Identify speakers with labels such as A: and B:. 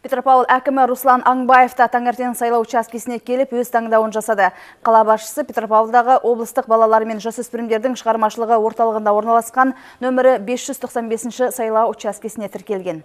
A: Петропавл әкімі Руслан Аңбаев та таңертең сайлау учаскесіне келіп өз таңдауын жасады. Қала басшысы Петропавлдағы облыстық балалар мен жасөспірімдердің шығармашылығы орталығында орналасқан нөмірі 595-ші сайлау учаскесіне тіркелген.